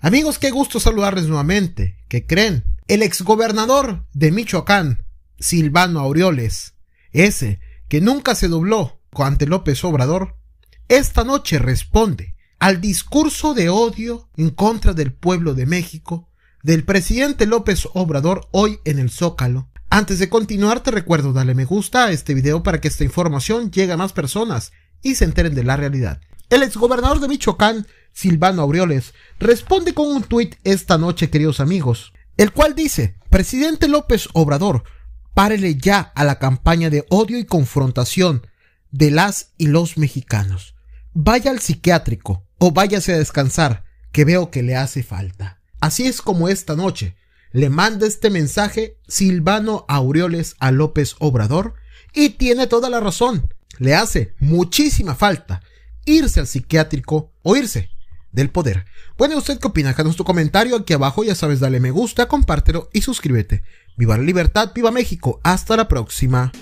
Amigos, qué gusto saludarles nuevamente. ¿Qué creen? El exgobernador de Michoacán, Silvano Aureoles, ese que nunca se dobló ante López Obrador, esta noche responde al discurso de odio en contra del pueblo de México del presidente López Obrador hoy en el Zócalo. Antes de continuar, te recuerdo darle me gusta a este video para que esta información llegue a más personas y se enteren de la realidad. El exgobernador de Michoacán, Silvano Aureoles, responde con un tuit esta noche, queridos amigos, el cual dice, Presidente López Obrador, párele ya a la campaña de odio y confrontación de las y los mexicanos. Vaya al psiquiátrico o váyase a descansar, que veo que le hace falta. Así es como esta noche le manda este mensaje Silvano Aureoles a López Obrador y tiene toda la razón. Le hace muchísima falta irse al psiquiátrico o irse del poder. Bueno, ¿usted qué opina? Déjanos tu comentario aquí abajo, ya sabes, dale me gusta, compártelo y suscríbete. Viva la libertad, viva México, hasta la próxima.